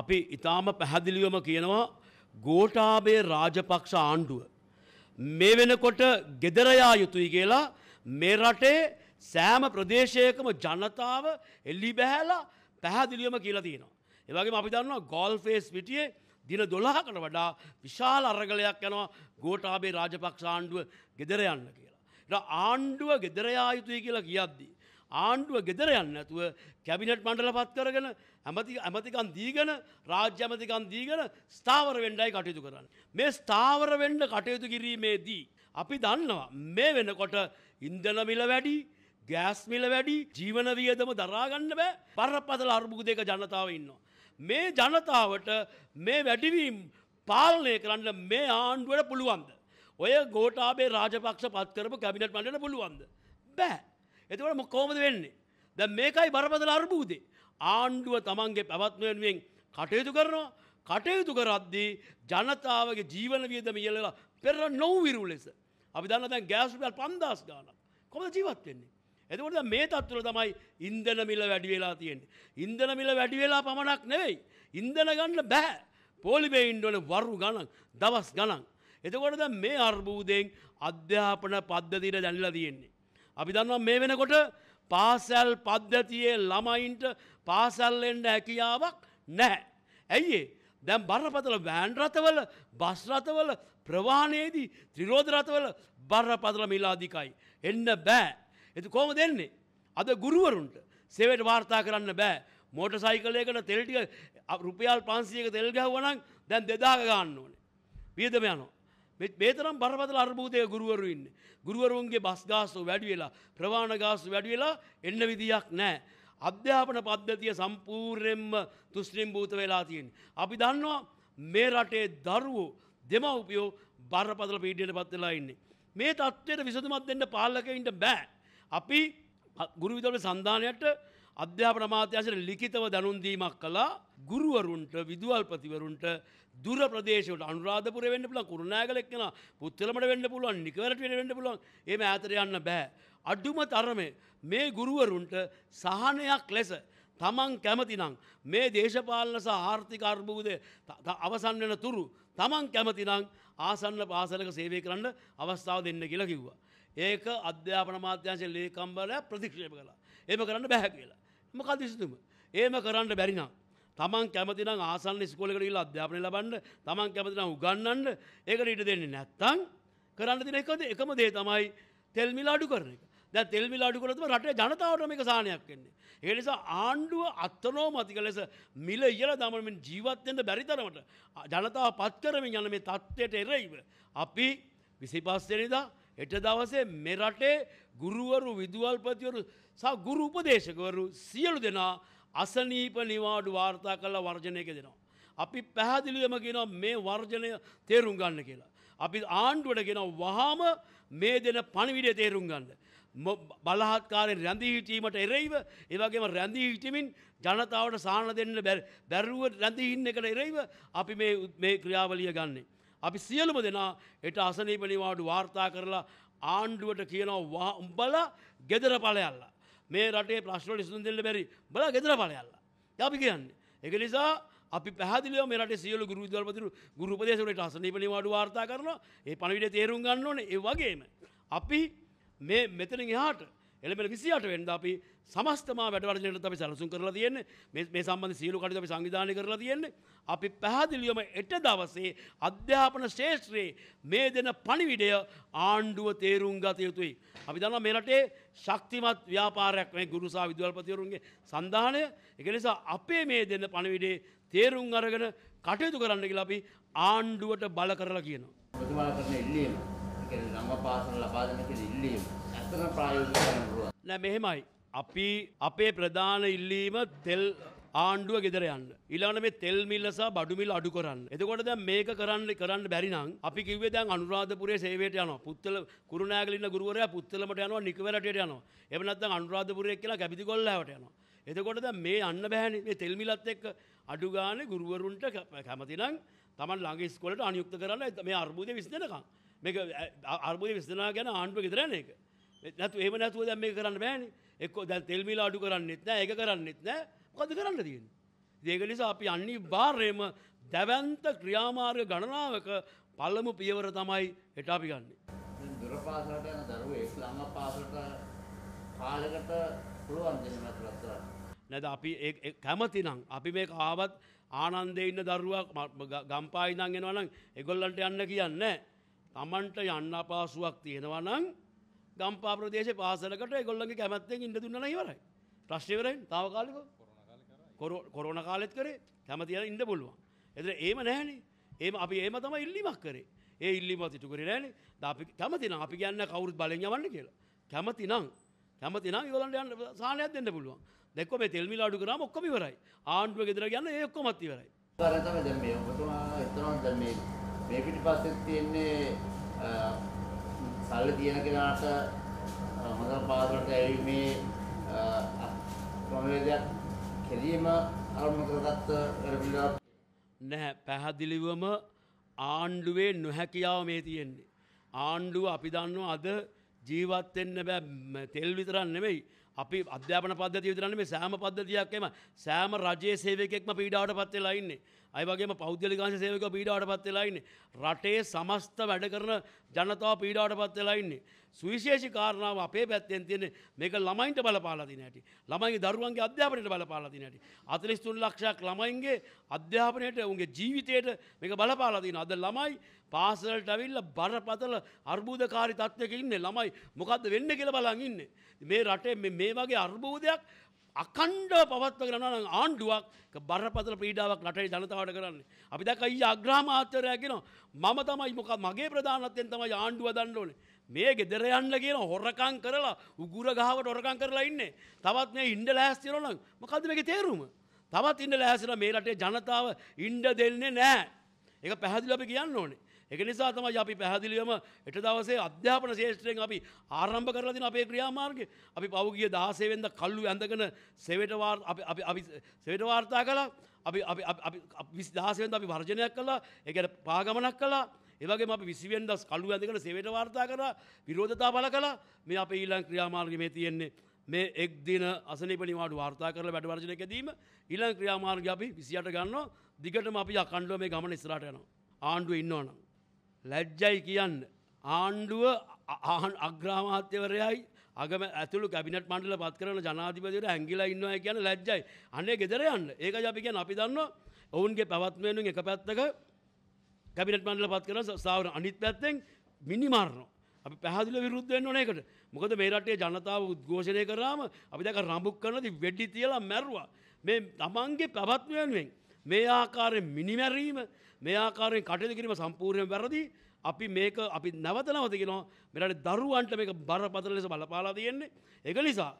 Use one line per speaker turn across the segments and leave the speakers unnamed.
අපි ඉතාම පැහැදිලිවම කියනවා ගෝටාබේ රාජපක්ෂ ආණ්ඩුව. මේ වෙනකොට ගෙදරයා යුතුයි කියලා මේ රටේ සෑම ප්‍රදේශයකම ජනතාව එල්ලි බැහැලා පැහැදිලියම කියලා තියෙනවා. ඒවගේ අපි දන්නවා ගොල් ෆේස් පිටියේ දින දොළහකට වඩා විශාල අරගලයක් යනවා ගෝටාබේ රාජපක්ෂ ආණ්ඩුව ගෙදර යන්න කියලා. ආණ්ඩුව ගෙදරයා යුතුයි කියලා කියද්දී. ආණ්ඩුව ගෙදර යන්න ඇතුව කැබිනට් මණ්ඩල පත් කරගෙන ඇමති ඇමතිකන් දීගෙන රාජ්‍යමතිකන් දීගෙන ස්ථාවර වෙන්ඩයි කටයුතු කරන්න. මේ ස්ථාවර වෙන්ඩ කටයුතු කිරීමේදී. අපි දන්නවා මේ වෙනකොට ඉන්දලමිල වැඩි ගෑස්මිල වැඩි ජීවන වියදම දරාගන්න බෑ පරපතල අර්බුදයක ජනතාව ඉන්නවා. මේ ජනතාවට මේ වැඩිවීම් පාලනය කරන්න මේ ආණ්ඩුවට පුළුවන්ද. ඔය ගෝටාබේ රාජපක්ෂ පත්කරපු කැබිනට මඩට පුළුවන්ද. බෑ. එතවට මොක් කෝමද වෙන්නේ. ද මේකයි බරපදල අර්බූදේ. ආණ්ඩුව තමන්ගේ පැවත්වෙනුවෙන් කටයුතු කරනවා කටයුතු කරද්දී ජනතාවගේ ජීවන වියදම ඉල්ලලා පෙර නොවවිරු ලෙස. අපි දන්න දැන් ගෑස්ුපල් පන්දස් ගාන කොම ජීවත් වෙන්නේ. එතකොට මේ තත්තුල තමයි ඉන්දන මිල වැඩි වෙලා තියෙන්නේ. ඉන්දන මිල වැඩි වෙලා පමණක් නෙවෙයි. ඉන්දන ගන්න බැහැ. පෝලිබේයින්ඩොල වරු ගණන් දවස් ගණන්. එතකොට මේ අර්බූදයෙන් අධ්‍යාපන පද්ධතිට දැල්ල තියෙන්නේ. අපි දන්නවා මේ වෙනකොට පාසැල් පද්ධතියේ ළමයින්ට පාසැල්ලෙන්ට හැකියාවක් නැහැ. ඇයිඒ දැම් බරපතල වෑන්රතවල බස්රතවල ප්‍රවාණයේදී ත්‍රිරෝධරතවල බරපතල මිලාධිකයි. එන්න බෑ. එතු කෝම දෙන්නේ. අද ගුරුවරුන්ට සෙවට වාර්තා කරන්න බෑ. මෝට සයිකලයකට තෙල්ටික රුපියල් පන්සියක තෙල් ගැව්වනක් දැන් දෙදාග ගන්න ඕනේ. වියදම යනවා. මේතරම් බරපතල අර්බූදය ගුරුවරු ඉන්න. ගුරුවරුන්ගේ බස් ගාසු වැඩි වෙලා ප්‍රවාණ ගාසු වැඩි වෙලා එන්න විදියක් නැහැ. අධ්‍යාපන පද්ධතිය සම්පූර්ණයෙන්ම තුෂ්ණිම් භූත වෙලා තියෙන්නේ. අපි දන්නවා මේ රටේ දරුවෝ දෙමව්පියෝ බරපතල පීඩනයටපත් වෙලා ඉන්නේ. මේ தත්ත්වයට විසඳුමක් දෙන්න පාලකයින්ට බෑ. අපි ගුරු විදුලි සන්ධානයට අධ්‍යාපන අමාත්‍යංශයට ලිඛිතව දැනුම් දීමක් කළා ගුරුවරුන්ට විදුහල්පතිවරුන්ට දුර ප්‍රදේශවලට අනුරාධපුරේ වෙන්න පුළුවන් කුරුණෑගල එක්කන පුත්තලමඩ වෙන්න පුළුවන් නිකවරට වෙන්න පුළුවන් එහෙම ඈතට යන්න බෑ අඩුම තරමේ මේ ගුරුවරුන්ට සහනයක් ලෙස තමන් කැමතිනම් මේ දේශපාලන සහ ආර්ථික අර්බුදය අවසන් වෙන තුරු තමන් කැමතිනම් ආසන්න පාසලක සේවය කරන්න අවස්ථාව දෙන්න කියලා කිව්වා. ඒක අධ්‍යාපන මාත්‍යංශයේ ලේකම්වරයා ප්‍රතික්ෂේප කළා. එහෙම කරන්න බෑ කියලා. මොකද සිතුම. ඒම කරන්න බැරිනම්. තමන් කැමතිනම් ආසන්න ස්කෝලකට ඉල්ලා අධ්‍යාපනය ලබන්න තමන් කැමතිනම් උගන්නන්න ඒකට ඉඩ දෙන්නේ නැත්තම් කරන්න දෙන එකද එකම දේ තමයි තෙල් මිල අඩු කරන එක. දැන් තෙල් මිල අඩු කරනකොට රටේ ජනතාවට මේක සාහනයක් වෙන්නේ. ඒ නිසා ආණ්ඩුව අත්නෝමතික ලෙස මිල ඉහළ දමමින් ජීවත් වෙන්න බැරි තරමට ජනතාව පත් කරමින් යන මේ தත්ත්වයට එරෙහිව අපි 25 වෙනිදා එට දවසේ මෙරටේ ගුරුවරු විදුවල්පතිවරු සහ ගුරු උපදේශකවරු සියලු දෙනා අසනීප නිවාඩු වාර්තා කළ වර්ජනයක දෙනවා. අපි පැහැදිලියම ගෙන මේ වර්ජනය තේරුම් ගන්න කියලා. අපි ආණ්ඩුවට ගෙන වහාම මේ දෙන පණවිඩය තේරුම් ගන්න. බලහත්කාරෙන් රැඳී හිටීමට එරෙයිව ඒවගේම රැඳී හිටිමින් ජනතාවට සාහන දෙන්න බැරුව රැඳී ඉන්න එකට එරෙයිව අපි මේ ක්‍රියාවලිය ගන්නේ. අපි සියලුම දෙනා එට අසනීපනිවාඩු වාර්තා කරලා ආණ්ඩුවට කියනවා උඹල ගෙදර පලයල්ල මේ රටේ ප්‍රශ්නට ඉසුන් දෙල්ල බැරි බල ගෙදර පලයල්ල යපි කියන්නේ එක නිසා අපි පැහදිලිය මෙට සියලු ගුරු දල්පතිරු ගුරුපදේශට අසනීපනිවාඩු වාර්තා කරනවා ඒ පණවිට තේරුම් ගන්න ඕන ඒ වගේම අපි මේ මෙතන එහාට එළබෙල විසිට වෙන්ද අපි සමස්තම වැඩවරජයට අපි සැලසුම් කරලා තියෙන මේ සම්බඳ සීලු කට අපි සංවිධානය කරලා තියෙන්නේ අපි පැහැදිලියම එට දවසේ අධ්‍යාපන ශේෂත්‍රයේ මේ දෙන පණිවිඩය ආණ්ඩුව තේරුම් ගත යුතුයි. අපි දන්න මෙරටේ ශක්තිමත් ව්‍යාපාරයක් මේ ගුරුසා විදුවල්පතිවරුන්ගේ සන්ධානය එක නිසා අපේ මේ දෙන්න පණවිඩේ තේරුම් අරගෙන කටයුතු කරන්න කියලා අපි ආණ්ඩුවට බල කරලා කියනවා. ප්‍රතිමාකරණ ඉල්ලීම. ඒ කියන්නේ රංගපාසන ලබා දෙන කියලා ඉල්ලීම. ඇත්තට ප්‍රායෝගික කරන්න පුළුවන්. නෑ මෙහෙමයි. අපි අපේ ප්‍රධාන ඉල්ලීම තෙල් ආණ්ඩුව ගෙදර යන්න. ඊළඟට මේ තෙල් මිල්ල සහ බඩු මිල අඩු කරන්න. එතකොට දැන් මේක කරන්න කරන්න බැරි නම් අපි කිව්වේ දැන් අනුරාධපුරයේ සේවයට යනවා. පුත්තල කුරුණෑගල ඉන්න ගුරුවරයා පුත්තලමට යනවා, නිකවැරටියට යනවා. එහෙම නැත්නම් අනුරාධපුරයේ කියලා කැපිතිගොල්ලෑවට යනවා. එතකොට දැන් මේ යන්න බෑනේ. මේ තෙල් මිලත් එක්ක අඩු ගානේ ගුරුවරුන්ට කැමති නම් Taman ළඟ ඉස්කෝලේට අනුයුක්ත කරලා මේ අර්බුදේ විසඳනකම්. මේක අර්බුදේ විසඳනවා ගැන ආණ්ඩුව ගෙදර යන එක. නැතු එහෙම නැතුව දැන් මේක කරන්න බෑනේ. එක්කෝ දැන් තෙල් මිල අඩු කරන්නෙත් නෑ, ඒක කරන්නෙත් නෑ. මොකද කරන්න තියෙන්නේ? ඒක නිසා අපි අනිවාර්යයෙන්ම දැවැන්ත ක්‍රියාමාර්ග ගණනාවක පළමු පියවර තමයි හෙට අපි ගන්නෙ. දැන් දුර පාසලට යන දරුවෙක් ළඟ පාසලට කාලයකට පුළුවන් දෙන්න මතලස්සලා. නැද අපි කැමති නම් අපි මේක ආවත් ආනන්දේ ඉන්න දරුවා ගම්පායි ඉඳන් එනවා නම් ඒගොල්ලන්ට යන්න කියන්නේ. Tamanට යන්න අපාසුවක් තියෙනවා නම් ගම්පා ප්‍රදේශ පාසලකට ගොල්ලගේ කැමත්තෙන් ඉඩ දුන්න ඉවරයි ප්‍රශ්නවරෙන් තාවකාලික කොරෝණ කාලෙත් කරේ කැමතියල ඉඩ පුළුවන්. එතර ඒම නෑනේ ඒම අපි ඒම තම ඉල්ලිමක් කරේ ඒ ඉල්ලිම සිටු කරේ නෑනේ අපි කැමතින අපි ගන්න කවුරුත් බලෙන් යවන්න කියලා කැමති නම් කැමති නම් ඉවලන්ට යන්න සානයක් දෙන්න පුළුවන් දෙක්කො මේ තෙල්මිල අඩු කරාම ඔක්කොම ඉවරයි ආණ්ඩුව ගෙදර ගන්න ඒ ඔක්කොමත් ඉවරයි අර තමයි දැන් මේ ඔබතුමා එතනම දැන් මේ මේ පිටිපස්සෙත් තියෙන්නේ සල්ලි තියෙන කෙනාට හොඳ පාඩුවට ඇවිීමේ ක්‍රමවේදයක් කෙරීම අරමුණු කරගත්ත වැඩපිළිවෙල නැහැ පැහැදිලිවම ආණ්ඩුවේ නොහැකියාව මේ තියෙන්නේ ආණ්ඩුව අපි දන්නවා අද ජීවත් වෙන්න බෑ තෙල් විතරක් නෙමෙයි අපි අධ්‍යාපන පද්ධතිය විතරන්නේ මේ සෑම පද්ධතියක් එම සෑම රජයේ සේවකෙක්ම පීඩාවට පත් වෙලා ඉන්නේ. අය වගේම පෞද්ගලික අංශ සේවකව පීඩාවට පත් වෙලා ඉන්නේ. රටේ සමස්ත වැඩ කරන ජනතාව පීඩාවට පත් වෙලා ඉන්නේ. සුවිශේෂී කාරණාව අපේ පැත්තෙන් තියෙන මේක ළමයින්ට බලපාලා තියෙන හැටි. ළමයින්ගේ දරුවන්ගේ අධ්‍යාපනයට බලපාලා තියෙන හැටි. 43 ලක්ෂයක් ළමයින්ගේ අධ්‍යාපනයට උන්ගේ ජීවිතයට මේක බලපාලා තියෙන. අද ළමයි පාසලට ඇවිල්ලා බරපතල අර්බුදකාරී තත්ත්වයක ඉන්නේ. ළමයි මොකද්ද වෙන්නේ කියලා බලන් ඉන්නේ. මේ රටේ මේ මේ වගේ අර්බෝධයක් අකණ්ඩ පවත්වගෙන යන ආණ්ඩුවක් බරපතල පීඩාවක් රටේ ජනතාවට කරන්නේ. අපි දැක්ක අයියා අග්‍රාම ආචාර්යයා කියනවා මම තමයි මොකක් මගේ ප්‍රධානත්වයෙන් තමයි ආණ්ඩුව දන්න ඕනේ. මේ ගෙදර යන්න කියන හොරකම් කරලා උගුර ගහවට හොරකම් කරලා ඉන්නේ. තවත් මේ ඉන්න ලෑස්ති වෙනවා නම් මොකද්ද මේකේ තේරුම? තවත් ඉන්න ලෑස්තිලා මේ රටේ ජනතාව ඉන්න දෙන්නේ නැහැ. ඒක පැහැදිලිව අපි කියන්න ඕනේ. එක නිසා තමයි අපි පැහැදිලිවම එට දවසේ අධ්‍යාපන ශේෂත්‍රයෙන් අපි ආරම්භ කරලා තියෙන අපේ ක්‍රියාමාර්ගය. අපි පහුගිය 16 වෙනිදා කල්ලු ඇඳගෙන සෙවයට අපි අපි සෙවයට වාර්තා කළා. අපි අපි අපි 16 වෙනිදා අපි වර්ජනයක් කළා. ඒ කියන්නේ පාගමනක් කළා. ඒ වගේම අපි 20 වෙනිදා කල්ලු ඇඳගෙන සෙවයට වාර්තා කරා. විරෝධතා පළ කළා. මේ අපේ ඊළඟ ක්‍රියාමාර්ගය මේ තියෙන්නේ. මේ එක් දින අසනීප නිවාඩු වාර්තා කරලා වැඩ වර්ජනය කිරීම ඊළඟ ක්‍රියාමාර්ගය අපි 28 ගන්නවා. දිගටම අපි අඛණ්ඩව මේ ගමන ඉස්සරහට යනවා. ආණ්ඩුවේ ඉන්නවනම් ලැජ්ජයි කියන්න. ආණ්ඩුව අග්‍රාමාත්‍යවරයයි අගම ඇතුළු කැබිනට මණ්ඩල පත් කරන ජනාධිපතිට ඇංගිලා ඉන්නවා කියන ලැජ්ජයි අන්නේ ගෙදර යන්න ඒක ජපි කියන අපි දන්න ඔවුන්ගේ පැවත්වෙනුවෙන් එක පැත්තක කැබිනට මණ්ඩල පත් කරන සාවර අනිත් පැත්තෙන් මිනිමාරණෝ අපි පැහදිල විරුද්ධෙන් ඕනකට මොකද මේ රටේ ජනතාව උද්ඝෝෂණය කරාම අපි දැක රඹුක් කරනති වෙඩි තියලා මැරුවා මේ තමන්ගේ පැවත්වෙනුවෙන් මේ ආකාරයෙන් මිනිමැරීම මේ ආකාරයෙන් කටයුතු කිරීම සම්පූර්ණයෙන් වැරදි. අපි මේක අපි නැවත නැවත කියනවා මෙලට දරුවන්ට මේක බරපතල ලෙස බලපාලා තියෙන්නේ. ඒක නිසා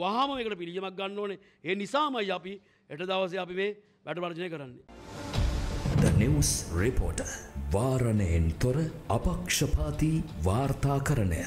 වහාම මේකට පිළියමක් ගන්න ඕනේ. ඒ නිසාමයි අපි හෙට දවසේ අපි මේ වැඩපරචනය කරන්නේ. The News Reporter වාරණයෙන් තොර අපක්ෂපාතී වාර්තාකරණය